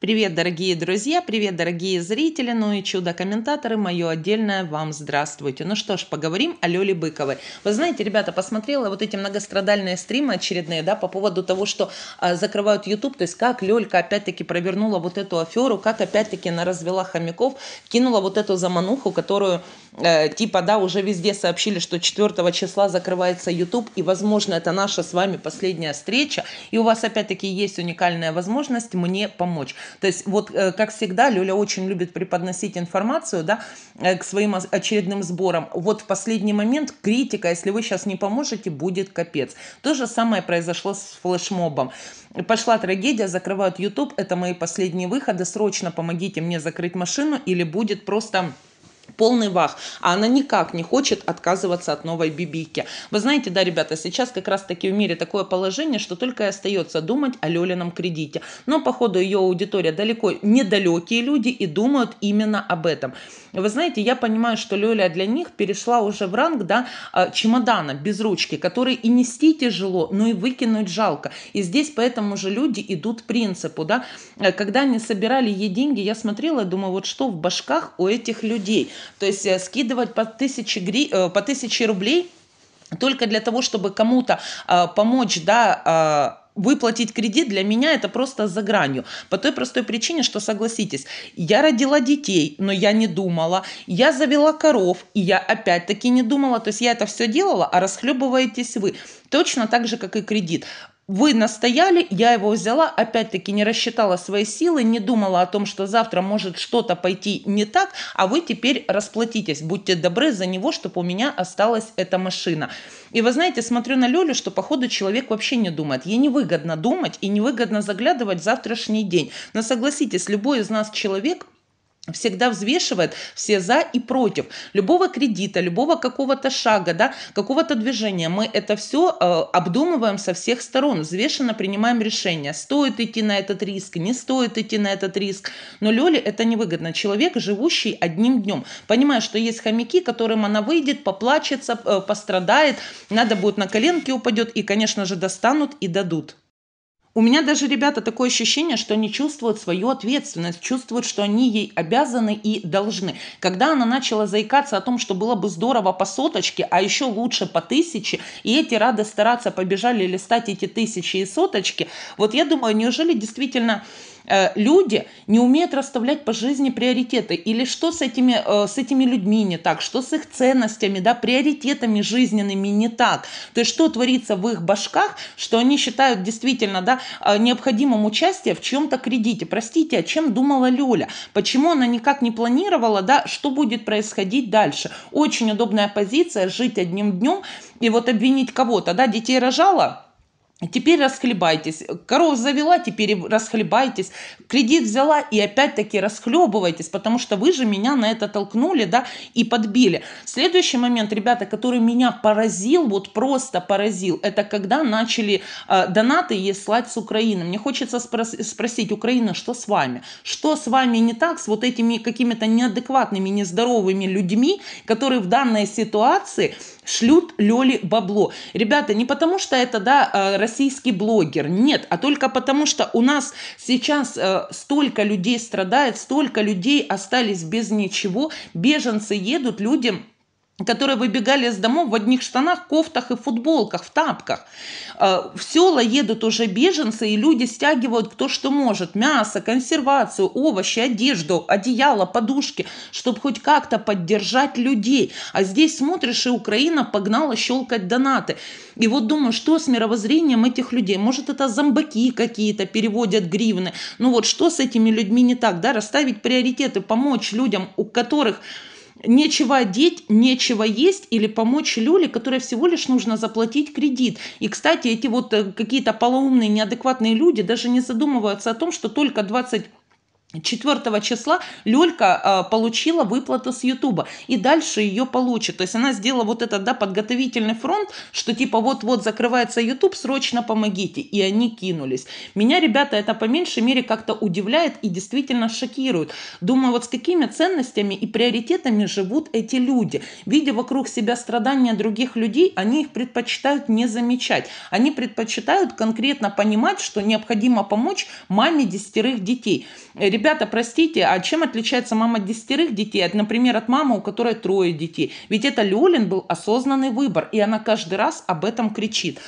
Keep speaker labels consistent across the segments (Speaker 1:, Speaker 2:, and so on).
Speaker 1: Привет, дорогие друзья, привет, дорогие зрители, ну и чудо-комментаторы, мое отдельное вам здравствуйте. Ну что ж, поговорим о Лёле Быковой. Вы знаете, ребята, посмотрела вот эти многострадальные стримы очередные, да, по поводу того, что а, закрывают YouTube, то есть как Лёлька опять-таки провернула вот эту аферу, как опять-таки она развела хомяков, кинула вот эту замануху, которую э, типа, да, уже везде сообщили, что 4 числа закрывается YouTube, и, возможно, это наша с вами последняя встреча, и у вас опять-таки есть уникальная возможность мне помочь. То есть вот, э, как всегда, Лёля очень любит преподносить информацию да, э, к своим очередным сборам. Вот в последний момент критика, если вы сейчас не поможете, будет капец. То же самое произошло с флешмобом. Пошла трагедия, закрывают YouTube, это мои последние выходы, срочно помогите мне закрыть машину или будет просто полный вах, а она никак не хочет отказываться от новой бибики. Вы знаете, да, ребята, сейчас как раз-таки в мире такое положение, что только и остается думать о Лелином кредите. Но, походу, ее аудитория далеко недалекие люди и думают именно об этом. Вы знаете, я понимаю, что Лёля для них перешла уже в ранг да, а, чемодана без ручки, который и нести тяжело, но и выкинуть жалко. И здесь поэтому же люди идут принципу. Да? Э, когда они собирали ей деньги, я смотрела и думаю, вот что в башках у этих людей. То есть э, скидывать по тысяче, гри... Э, по тысяче рублей только для того, чтобы кому-то э, помочь, да, э, выплатить кредит для меня это просто за гранью. По той простой причине, что согласитесь, я родила детей, но я не думала. Я завела коров, и я опять-таки не думала. То есть я это все делала, а расхлебываетесь вы. Точно так же, как и кредит вы настояли, я его взяла, опять-таки не рассчитала свои силы, не думала о том, что завтра может что-то пойти не так, а вы теперь расплатитесь, будьте добры за него, чтобы у меня осталась эта машина. И вы знаете, смотрю на Лёлю, что походу человек вообще не думает. Ей невыгодно думать и невыгодно заглядывать в завтрашний день. Но согласитесь, любой из нас человек – всегда взвешивает все за и против любого кредита, любого какого-то шага, да, какого-то движения. Мы это все э, обдумываем со всех сторон, взвешенно принимаем решение, стоит идти на этот риск, не стоит идти на этот риск. Но Лёле это невыгодно. Человек, живущий одним днем, понимая, что есть хомяки, которым она выйдет, поплачется, э, пострадает, надо будет на коленки упадет и, конечно же, достанут и дадут. У меня даже, ребята, такое ощущение, что они чувствуют свою ответственность, чувствуют, что они ей обязаны и должны. Когда она начала заикаться о том, что было бы здорово по соточке, а еще лучше по тысяче, и эти рады стараться побежали листать эти тысячи и соточки, вот я думаю, неужели действительно Э, люди не умеют расставлять по жизни приоритеты. Или что с этими, э, с этими людьми не так, что с их ценностями, да, приоритетами жизненными не так. То есть что творится в их башках, что они считают действительно, да, э, необходимым участие в чем-то кредите. Простите, о а чем думала Люля Почему она никак не планировала, да, что будет происходить дальше? Очень удобная позиция жить одним днем и вот обвинить кого-то, да, детей рожала, Теперь расхлебайтесь. Коров завела, теперь расхлебайтесь. Кредит взяла и опять-таки расхлебывайтесь, потому что вы же меня на это толкнули, да, и подбили. Следующий момент, ребята, который меня поразил, вот просто поразил, это когда начали э, донаты слать с Украины. Мне хочется спро- спросить, Украина, что с вами? Что с вами не так с вот этими какими-то неадекватными, нездоровыми людьми, которые в данной ситуации шлют Лёле бабло? Ребята, не потому что это, да, э, российский блогер. Нет, а только потому, что у нас сейчас э, столько людей страдает, столько людей остались без ничего. Беженцы едут, людям которые выбегали из домов в одних штанах, кофтах и футболках, в тапках. Э, в села едут уже беженцы, и люди стягивают кто что может. Мясо, консервацию, овощи, одежду, одеяло, подушки, чтобы хоть как-то поддержать людей. А здесь смотришь, и Украина погнала щелкать донаты. И вот думаю, что с мировоззрением этих людей? Может, это зомбаки какие-то переводят гривны? Ну вот что с этими людьми не так? Да, расставить приоритеты, помочь людям, у которых нечего одеть, нечего есть или помочь Люле, которой всего лишь нужно заплатить кредит. И, кстати, эти вот э, какие-то полоумные, неадекватные люди даже не задумываются о том, что только 20 4 числа Лёлька э, получила выплату с Ютуба, и дальше ее получит. То есть она сделала вот этот, да, подготовительный фронт, что типа вот-вот закрывается Ютуб, срочно помогите. И они кинулись. Меня, ребята, это по меньшей мере как-то удивляет и действительно шокирует. Думаю, вот с какими ценностями и приоритетами живут эти люди. Видя вокруг себя страдания других людей, они их предпочитают не замечать. Они предпочитают конкретно понимать, что необходимо помочь маме десятерых детей ребята, простите, а чем отличается мама десятерых детей, от, например, от мамы, у которой трое детей? Ведь это Лёлин был осознанный выбор, и она каждый раз об этом кричит.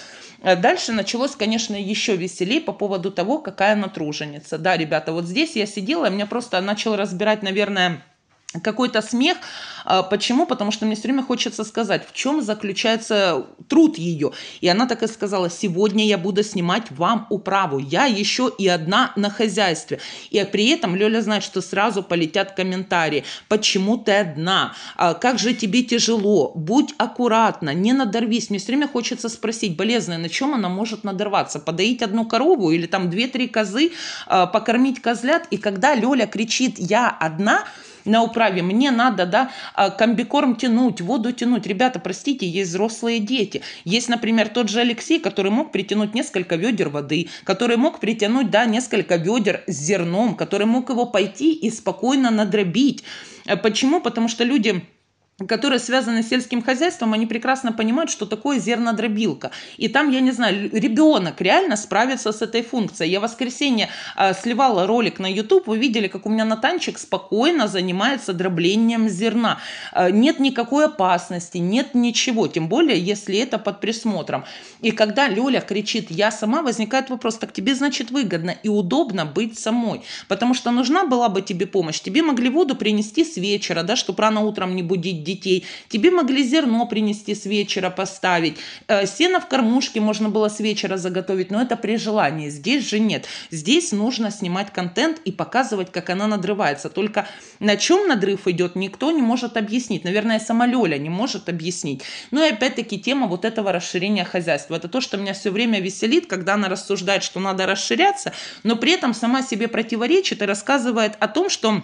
Speaker 1: Э, дальше началось, конечно, еще веселее по поводу того, какая она труженица. Да, ребята, вот здесь я сидела, и меня просто начал разбирать, наверное, какой-то смех. А, почему? Потому что мне все время хочется сказать, в чем заключается труд ее. И она так и сказала, сегодня я буду снимать вам управу. Я еще и одна на хозяйстве. И при этом Лёля знает, что сразу полетят комментарии. Почему ты одна? А, как же тебе тяжело? Будь аккуратна, не надорвись. Мне все время хочется спросить, болезная, на чем она может надорваться? Подоить одну корову или там две-три козы, а, покормить козлят? И когда Лёля кричит «я одна», на управе, мне надо, да, а, комбикорм тянуть, воду тянуть. Ребята, простите, есть взрослые дети. Есть, например, тот же Алексей, который мог притянуть несколько ведер воды, который мог притянуть, да, несколько ведер с зерном, который мог его пойти и спокойно надробить. Э, почему? Потому что люди которые связаны с сельским хозяйством, они прекрасно понимают, что такое зернодробилка. И там, я не знаю, ребенок реально справится с этой функцией. Я в воскресенье э, сливала ролик на YouTube, вы видели, как у меня Натанчик спокойно занимается дроблением зерна. Э, нет никакой опасности, нет ничего, тем более, если это под присмотром. И когда Лёля кричит «я сама», возникает вопрос, так тебе, значит, выгодно и удобно быть самой, потому что нужна была бы тебе помощь, тебе могли воду принести с вечера, да, чтобы рано утром не будить детей. Тебе могли зерно принести с вечера поставить. Э, сено в кормушке можно было с вечера заготовить, но это при желании. Здесь же нет. Здесь нужно снимать контент и показывать, как она надрывается. Только на чем надрыв идет, никто не может объяснить. Наверное, сама Лёля не может объяснить. Ну и опять-таки тема вот этого расширения хозяйства. Это то, что меня все время веселит, когда она рассуждает, что надо расширяться, но при этом сама себе противоречит и рассказывает о том, что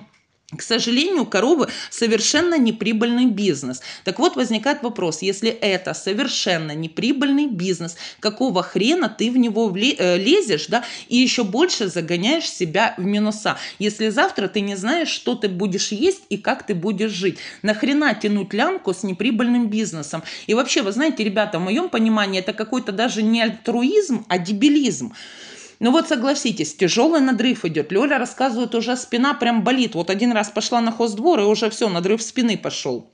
Speaker 1: к сожалению, коровы совершенно неприбыльный бизнес. Так вот, возникает вопрос, если это совершенно неприбыльный бизнес, какого хрена ты в него э, лезешь, да, и еще больше загоняешь себя в минуса, если завтра ты не знаешь, что ты будешь есть и как ты будешь жить. Нахрена тянуть лямку с неприбыльным бизнесом? И вообще, вы знаете, ребята, в моем понимании это какой-то даже не альтруизм, а дебилизм. Ну вот согласитесь, тяжелый надрыв идет. Лёля рассказывает, уже спина прям болит. Вот один раз пошла на хоздвор, и уже все, надрыв спины пошел.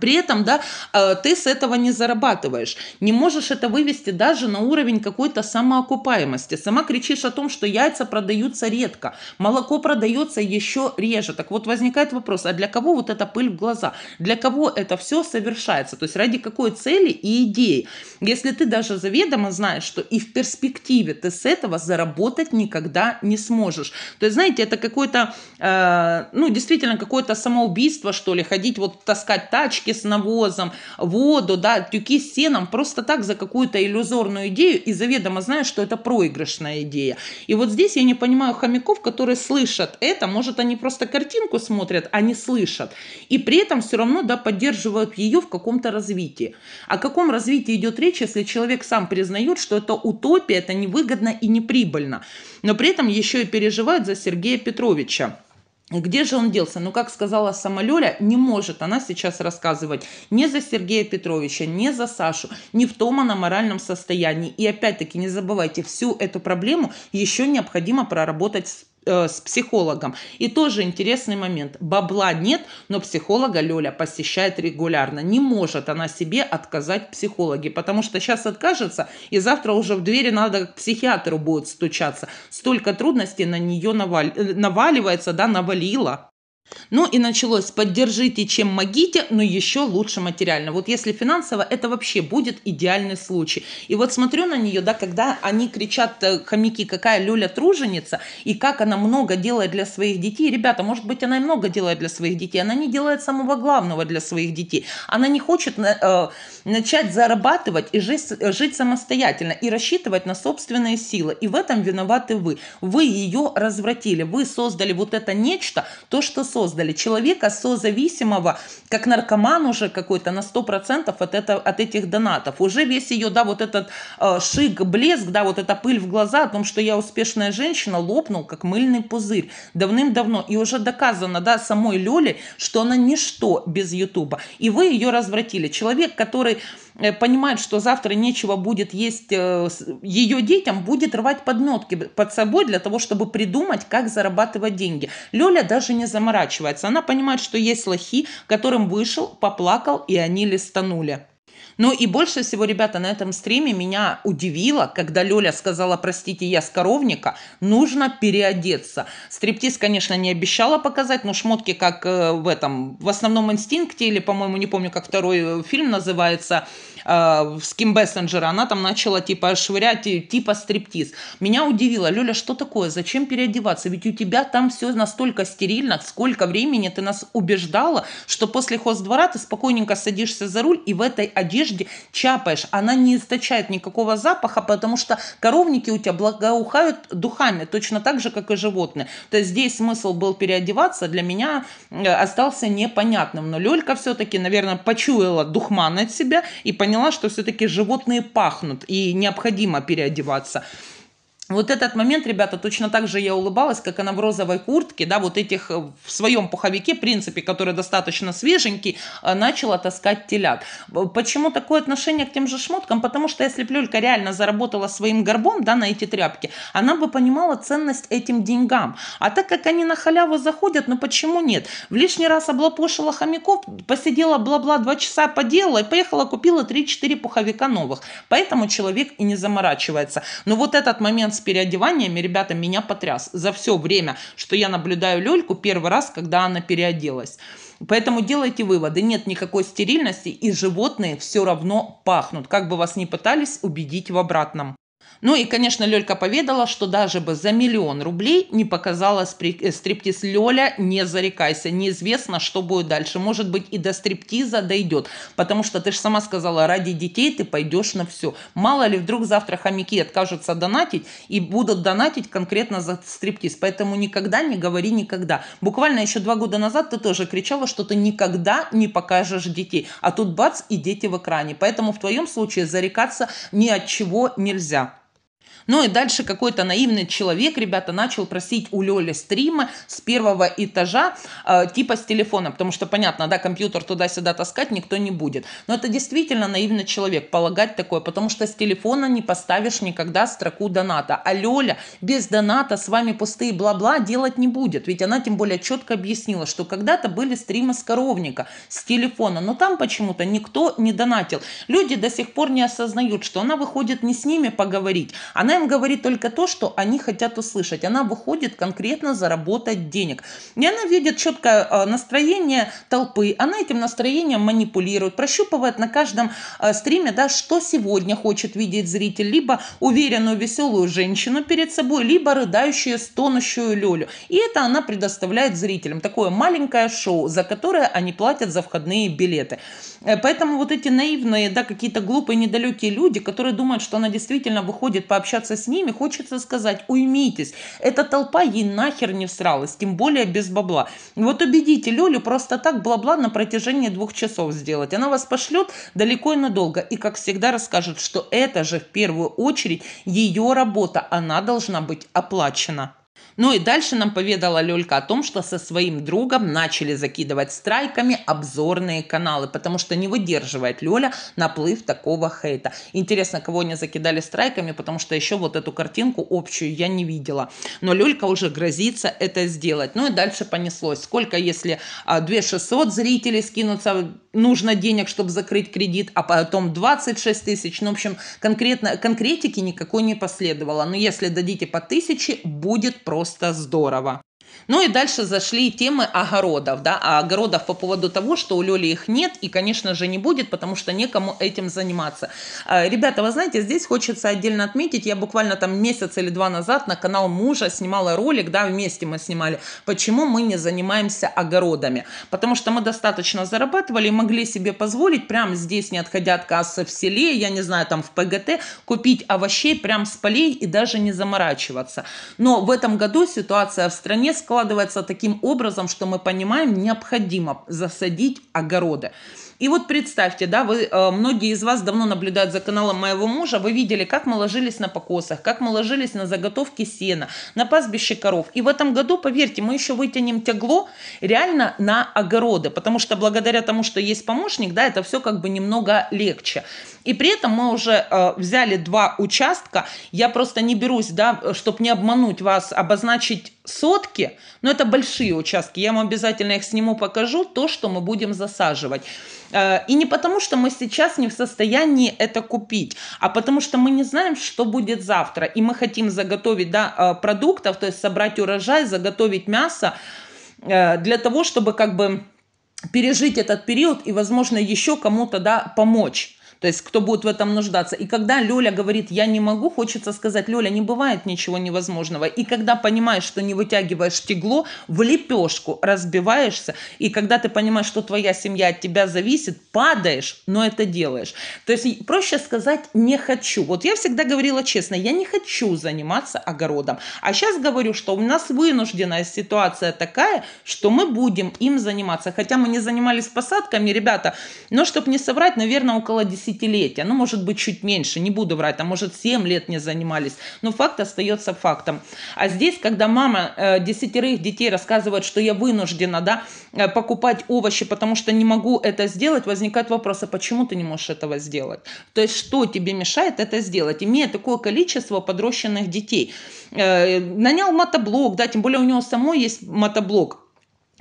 Speaker 1: При этом, да, э, ты с этого не зарабатываешь. Не можешь это вывести даже на уровень какой-то самоокупаемости. Сама кричишь о том, что яйца продаются редко, молоко продается еще реже. Так вот возникает вопрос, а для кого вот эта пыль в глаза? Для кого это все совершается? То есть ради какой цели и идеи? Если ты даже заведомо знаешь, что и в перспективе ты с этого заработать никогда не сможешь. То есть, знаете, это какое-то, э, ну, действительно какое-то самоубийство, что ли, ходить вот таскать тач тачки с навозом, воду, да, тюки с сеном просто так за какую-то иллюзорную идею и заведомо зная, что это проигрышная идея. И вот здесь я не понимаю хомяков, которые слышат это, может, они просто картинку смотрят, а не слышат. И при этом все равно, да, поддерживают ее в каком-то развитии. О каком развитии идет речь, если человек сам признает, что это утопия, это невыгодно и неприбыльно, но при этом еще и переживают за Сергея Петровича где же он делся? Ну, как сказала сама Лёля, не может она сейчас рассказывать ни за Сергея Петровича, ни за Сашу, ни в том она моральном состоянии. И опять-таки не забывайте, всю эту проблему еще необходимо проработать с Э, с психологом. И тоже интересный момент. Бабла нет, но психолога Лёля посещает регулярно. Не может она себе отказать психологе, потому что сейчас откажется, и завтра уже в двери надо к психиатру будет стучаться. Столько трудностей на нее наваль... Э, наваливается, да, навалило. Ну и началось «поддержите, чем могите, но еще лучше материально». Вот если финансово, это вообще будет идеальный случай. И вот смотрю на нее, да, когда они кричат, э, хомяки, какая Люля труженица, и как она много делает для своих детей. Ребята, может быть, она и много делает для своих детей, она не делает самого главного для своих детей. Она не хочет э, э начать зарабатывать и жить, э, жить самостоятельно, и рассчитывать на собственные силы. И в этом виноваты вы. Вы ее развратили, вы создали вот это нечто, то, что создали. Человека созависимого, как наркоман уже какой-то на 100% от, это, от этих донатов. Уже весь ее, да, вот этот э, шик, блеск, да, вот эта пыль в глаза о том, что я успешная женщина, лопнул, как мыльный пузырь. Давным-давно. И уже доказано, да, самой Лёле, что она ничто без Ютуба. И вы ее развратили. Человек, который Э, понимает, что завтра нечего будет есть, э, ее детям будет рвать подметки под собой для того, чтобы придумать, как зарабатывать деньги. Лёля даже не заморачивается. Она понимает, что есть лохи, которым вышел, поплакал, и они листанули. Ну и больше всего, ребята, на этом стриме меня удивило, когда Лёля сказала, простите, я с коровника, нужно переодеться. Стриптиз, конечно, не обещала показать, но шмотки как э, в этом, в основном инстинкте или, по-моему, не помню, как второй э, фильм называется, э, с Ким Бессенджера, она там начала типа швырять, типа стриптиз. Меня удивило, Лёля, что такое, зачем переодеваться? Ведь у тебя там все настолько стерильно, сколько времени ты нас убеждала, что после хоздвора ты спокойненько садишься за руль и в этой одежде чапаешь. Она не источает никакого запаха, потому что коровники у тебя благоухают духами, точно так же, как и животные. То есть здесь смысл был переодеваться, для меня э, остался непонятным. Но Лёлька все-таки, наверное, почуяла духман от себя и поняла, поняла, что все-таки животные пахнут, и необходимо переодеваться вот этот момент, ребята, точно так же я улыбалась, как она в розовой куртке, да, вот этих э, в своем пуховике, в принципе, который достаточно свеженький, э, начала таскать телят. Почему такое отношение к тем же шмоткам? Потому что если Плюлька реально заработала своим горбом, да, на эти тряпки, она бы понимала ценность этим деньгам. А так как они на халяву заходят, ну почему нет? В лишний раз облапошила хомяков, посидела бла-бла два часа, поделала и поехала купила 3-4 пуховика новых. Поэтому человек и не заморачивается. Но вот этот момент с переодеваниями, ребята, меня потряс за все время, что я наблюдаю Лельку первый раз, когда она переоделась. Поэтому делайте выводы. Нет никакой стерильности, и животные все равно пахнут, как бы вас ни пытались убедить в обратном. Ну и, конечно, Лёлька поведала, что даже бы за миллион рублей не показала э, стриптиз Лёля, не зарекайся, неизвестно, что будет дальше. Может быть, и до стриптиза дойдет, потому что ты же сама сказала, ради детей ты пойдешь на все. Мало ли, вдруг завтра хомяки откажутся донатить и будут донатить конкретно за стриптиз. Поэтому никогда не говори никогда. Буквально еще два года назад ты тоже кричала, что ты никогда не покажешь детей. А тут бац, и дети в экране. Поэтому в твоем случае зарекаться ни от чего нельзя. Ну и дальше какой-то наивный человек, ребята, начал просить у Лёли стримы с первого этажа, э, типа с телефона, потому что, понятно, да, компьютер туда-сюда таскать никто не будет. Но это действительно наивный человек, полагать такое, потому что с телефона не поставишь никогда строку доната. А Лёля без доната с вами пустые бла-бла делать не будет, ведь она тем более четко объяснила, что когда-то были стримы с коровника, с телефона, но там почему-то никто не донатил. Люди до сих пор не осознают, что она выходит не с ними поговорить, она она им говорит только то, что они хотят услышать. Она выходит конкретно заработать денег. И она видит четкое э, настроение толпы. Она этим настроением манипулирует, прощупывает на каждом э, стриме, да, что сегодня хочет видеть зритель. Либо уверенную, веселую женщину перед собой, либо рыдающую, стонущую лелю. И это она предоставляет зрителям. Такое маленькое шоу, за которое они платят за входные билеты. Э, поэтому вот эти наивные, да, какие-то глупые, недалекие люди, которые думают, что она действительно выходит пообщаться с ними, хочется сказать, уймитесь. Эта толпа ей нахер не всралась, тем более без бабла. Вот убедите Люлю просто так бла-бла на протяжении двух часов сделать. Она вас пошлет далеко и надолго. И, как всегда, расскажет, что это же в первую очередь ее работа. Она должна быть оплачена. Ну и дальше нам поведала Лёлька о том, что со своим другом начали закидывать страйками обзорные каналы, потому что не выдерживает Лёля наплыв такого хейта. Интересно, кого они закидали страйками, потому что еще вот эту картинку общую я не видела. Но Лёлька уже грозится это сделать. Ну и дальше понеслось. Сколько, если 2600 а, зрителей скинутся, нужно денег, чтобы закрыть кредит, а потом 26 тысяч. Ну, в общем, конкретно, конкретики никакой не последовало. Но если дадите по тысяче, будет просто здорово. Ну и дальше зашли темы огородов, да, а огородов по поводу того, что у Лёли их нет и, конечно же, не будет, потому что некому этим заниматься. А, ребята, вы знаете, здесь хочется отдельно отметить, я буквально там месяц или два назад на канал мужа снимала ролик, да, вместе мы снимали, почему мы не занимаемся огородами, потому что мы достаточно зарабатывали и могли себе позволить прямо здесь, не отходя от кассы в селе, я не знаю, там в ПГТ, купить овощей прямо с полей и даже не заморачиваться. Но в этом году ситуация в стране складывается таким образом, что мы понимаем, необходимо засадить огороды. И вот представьте, да, вы, э, многие из вас давно наблюдают за каналом моего мужа, вы видели, как мы ложились на покосах, как мы ложились на заготовки сена, на пастбище коров. И в этом году, поверьте, мы еще вытянем тягло реально на огороды, потому что благодаря тому, что есть помощник, да, это все как бы немного легче. И при этом мы уже э, взяли два участка, я просто не берусь, да, чтобы не обмануть вас, обозначить сотки, но это большие участки, я вам обязательно их сниму, покажу, то, что мы будем засаживать. Э, и не потому, что мы сейчас не в состоянии это купить, а потому что мы не знаем, что будет завтра. И мы хотим заготовить да, э, продуктов, то есть собрать урожай, заготовить мясо э, для того, чтобы как бы пережить этот период и, возможно, еще кому-то да, помочь. То есть кто будет в этом нуждаться. И когда Лёля говорит «я не могу», хочется сказать «Лёля, не бывает ничего невозможного». И когда понимаешь, что не вытягиваешь тегло, в лепешку разбиваешься. И когда ты понимаешь, что твоя семья от тебя зависит, падаешь, но это делаешь. То есть проще сказать «не хочу». Вот я всегда говорила честно, я не хочу заниматься огородом. А сейчас говорю, что у нас вынужденная ситуация такая, что мы будем им заниматься. Хотя мы не занимались посадками, ребята, но чтобы не соврать, наверное, около 10 десятилетия, ну, может быть, чуть меньше, не буду врать, а может, 7 лет не занимались, но факт остается фактом. А здесь, когда мама э, десятерых детей рассказывает, что я вынуждена, да, э, покупать овощи, потому что не могу это сделать, возникает вопрос, а почему ты не можешь этого сделать? То есть, что тебе мешает это сделать? Имея такое количество подрощенных детей. Э, нанял мотоблок, да, тем более у него самой есть мотоблок,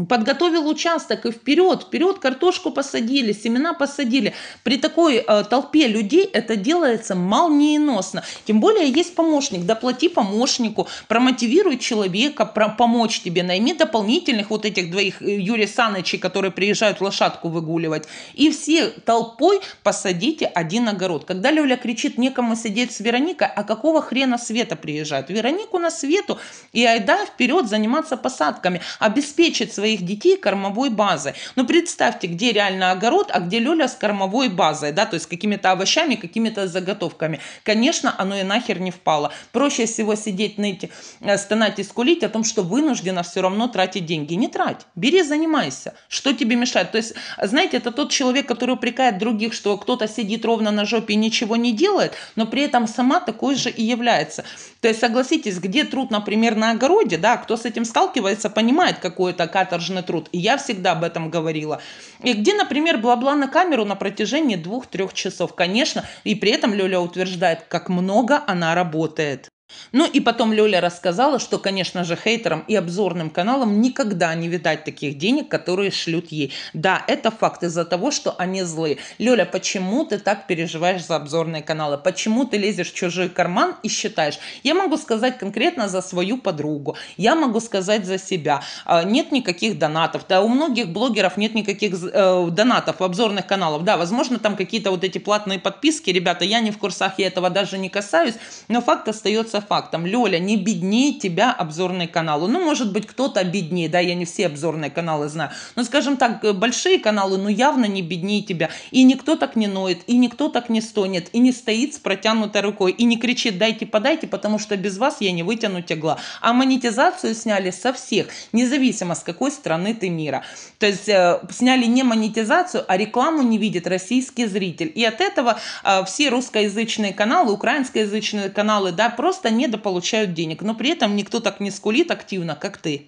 Speaker 1: подготовил участок и вперед, вперед картошку посадили, семена посадили. При такой э, толпе людей это делается молниеносно. Тем более есть помощник, доплати помощнику, промотивируй человека про помочь тебе, найми дополнительных вот этих двоих э, Юрия Санычей, которые приезжают лошадку выгуливать. И все толпой посадите один огород. Когда Лёля кричит, некому сидеть с Вероникой, а какого хрена Света приезжает? Веронику на Свету и Айда вперед заниматься посадками, обеспечить свои своих детей кормовой базой. Но ну, представьте, где реально огород, а где Лёля с кормовой базой, да, то есть какими-то овощами, какими-то заготовками. Конечно, оно и нахер не впало. Проще всего сидеть, ныть, э, стонать и скулить о том, что вынуждена все равно тратить деньги. Не трать, бери, занимайся. Что тебе мешает? То есть, знаете, это тот человек, который упрекает других, что кто-то сидит ровно на жопе и ничего не делает, но при этом сама такой же и является. То есть, согласитесь, где труд, например, на огороде, да, кто с этим сталкивается, понимает, какое это ката каторжный труд. И я всегда об этом говорила. И где, например, бла-бла на камеру на протяжении двух-трех часов. Конечно, и при этом Лёля утверждает, как много она работает. Ну и потом Лёля рассказала, что, конечно же, хейтерам и обзорным каналам никогда не видать таких денег, которые шлют ей. Да, это факт из-за того, что они злые. Лёля, почему ты так переживаешь за обзорные каналы? Почему ты лезешь в чужой карман и считаешь? Я могу сказать конкретно за свою подругу, я могу сказать за себя. А, нет никаких донатов. Да, у многих блогеров нет никаких э, донатов, обзорных каналов. Да, возможно, там какие-то вот эти платные подписки. Ребята, я не в курсах, я этого даже не касаюсь, но факт остается фактом. Лёля, не бедней тебя обзорные каналы. Ну, может быть, кто-то беднее, да, я не все обзорные каналы знаю. Но, скажем так, э, большие каналы, ну, явно не беднее тебя. И никто так не ноет, и никто так не стонет, и не стоит с протянутой рукой, и не кричит «дайте, подайте», потому что без вас я не вытяну тягла. А монетизацию сняли со всех, независимо с какой страны ты мира. То есть э, сняли не монетизацию, а рекламу не видит российский зритель. И от этого э, все русскоязычные каналы, украинскоязычные каналы, да, просто просто недополучают денег. Но при этом никто так не скулит активно, как ты.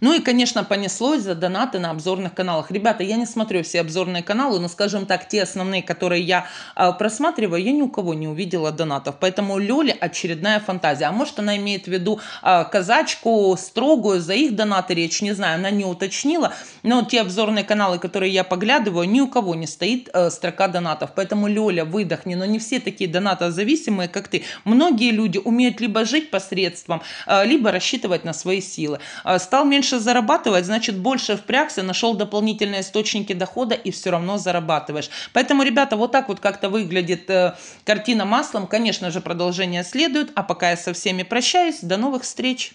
Speaker 1: Ну и, конечно, понеслось за донаты на обзорных каналах. Ребята, я не смотрю все обзорные каналы, но, скажем так, те основные, которые я э, просматриваю, я ни у кого не увидела донатов. Поэтому Лёля очередная фантазия. А может, она имеет в виду э, казачку строгую, за их донаты речь, не знаю, она не уточнила. Но те обзорные каналы, которые я поглядываю, ни у кого не стоит э, строка донатов. Поэтому, Лёля, выдохни. Но не все такие донатозависимые, как ты. Многие люди умеют либо жить посредством, э, либо рассчитывать на свои силы. Э, стал Стал меньше зарабатывать, значит больше впрягся, нашел дополнительные источники дохода и все равно зарабатываешь. Поэтому, ребята, вот так вот как-то выглядит э, картина маслом. Конечно же, продолжение следует. А пока я со всеми прощаюсь. До новых встреч!